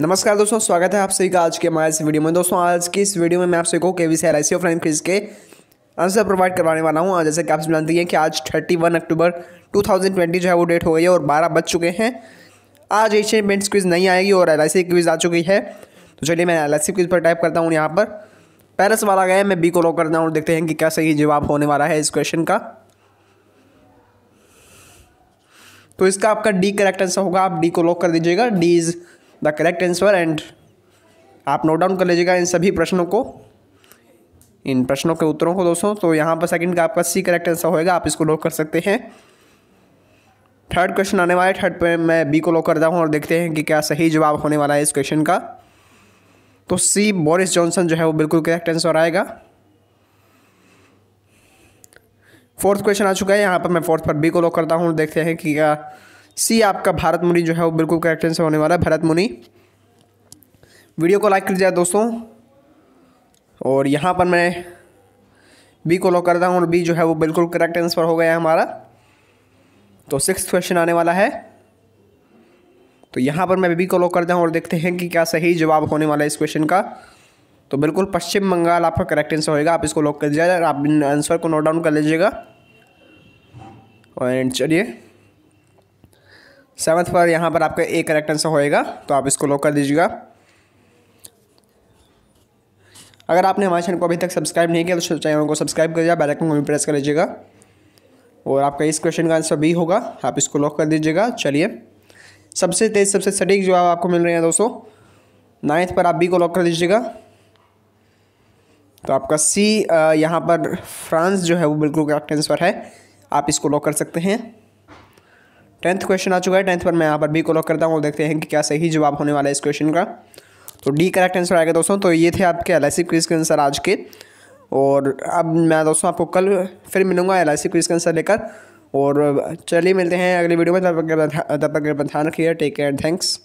नमस्कार दोस्तों स्वागत है आप सभी का आज के हमारे इस वीडियो में दोस्तों आज की इस वीडियो में मैं आप सभी को के वी सी L I C offline के आंसर प्रोवाइड करवाने वाला हूँ जैसे कि आप सब जानते हैं कि आज 31 अक्टूबर 2020 जो है वो डेट हो गई है और 12 बज चुके हैं आज एशियन पेंट्स क्विज नहीं आएगी और एल आई सी क्विज आ चुकी है तो चलिए मैं एल आई सी क्विज पर टाइप करता हूँ यहाँ पर पैरस वाला गया है मैं बी को लॉक करता हूँ और देखते हैं कि क्या सही जवाब होने वाला है इस क्वेश्चन का तो इसका आपका डी करेक्ट आंसर होगा आप डी को लॉक कर दीजिएगा D is the correct answer and आप नोट डाउन कर लीजिएगा इन सभी प्रश्नों को इन प्रश्नों के उत्तरों को दोस्तों तो यहाँ पर सेकंड का आपका सी करेक्ट आंसर होएगा आप इसको लॉक कर सकते हैं थर्ड क्वेश्चन आने वाला है थर्ड पे मैं बी को लॉक करता हूँ और देखते हैं कि क्या सही जवाब होने वाला है इस क्वेश्चन का तो सी बोरिस जॉनसन जो है वो बिल्कुल करेक्ट आंसर आएगा फोर्थ क्वेश्चन आ चुका है यहाँ पर मैं फोर्थ पर बी को लॉक करता हूँ देखते हैं कि क्या सी आपका भारत मुनि जो है वो बिल्कुल करेक्ट आंसर होने वाला है भरत मुनि वीडियो को लाइक कर दिया दोस्तों और यहाँ पर मैं बी को लॉक करता हूँ और बी जो है वो बिल्कुल करेक्ट आंसर हो गया है हमारा तो सिक्स क्वेश्चन आने वाला है तो यहाँ पर मैं बी को लॉक करता हूँ और देखते हैं कि क्या सही जवाब होने वाला है इस क्वेश्चन का तो बिल्कुल पश्चिम बंगाल आपका करेक्ट आंसर होएगा आप इसको लॉक कर दीजिएगा आप आंसर को नोट डाउन कर लीजिएगा एंड चलिए सेवन्थ पर यहाँ पर आपका ए करेक्ट आंसर होएगा तो आप इसको लॉक कर दीजिएगा अगर आपने हमारे चैनल को अभी तक सब्सक्राइब नहीं किया तो चैनल को सब्सक्राइब कर दिया बैलकन को भी प्रेस कर लीजिएगा और आपका इस क्वेश्चन का आंसर बी होगा आप इसको लॉक कर दीजिएगा चलिए सबसे तेज़ सबसे सटीक जवाब आपको मिल रहे हैं दोस्तों नाइन्थ पर आप बी को लॉक कर दीजिएगा तो आपका सी यहाँ पर फ्रांस जो है वो बिल्कुल करेक्ट आंसर है आप इसको लॉक कर सकते हैं टेंथ क्वेश्चन आ चुका है टेंथ पर मैं यहाँ पर बी को लॉक करता हूँ और देखते हैं कि क्या सही जवाब होने वाला है इस क्वेश्चन का तो डी करेक्ट आंसर आएगा दोस्तों तो ये थे आपके एल आई सी क्विज के आंसर आज के और अब मैं दोस्तों आपको कल फिर मिलूंगा L I C quiz answer लेकर और चलिए मिलते हैं अगली वीडियो में तब तब तक ध्यान रखिए टेक केयर थैंक्स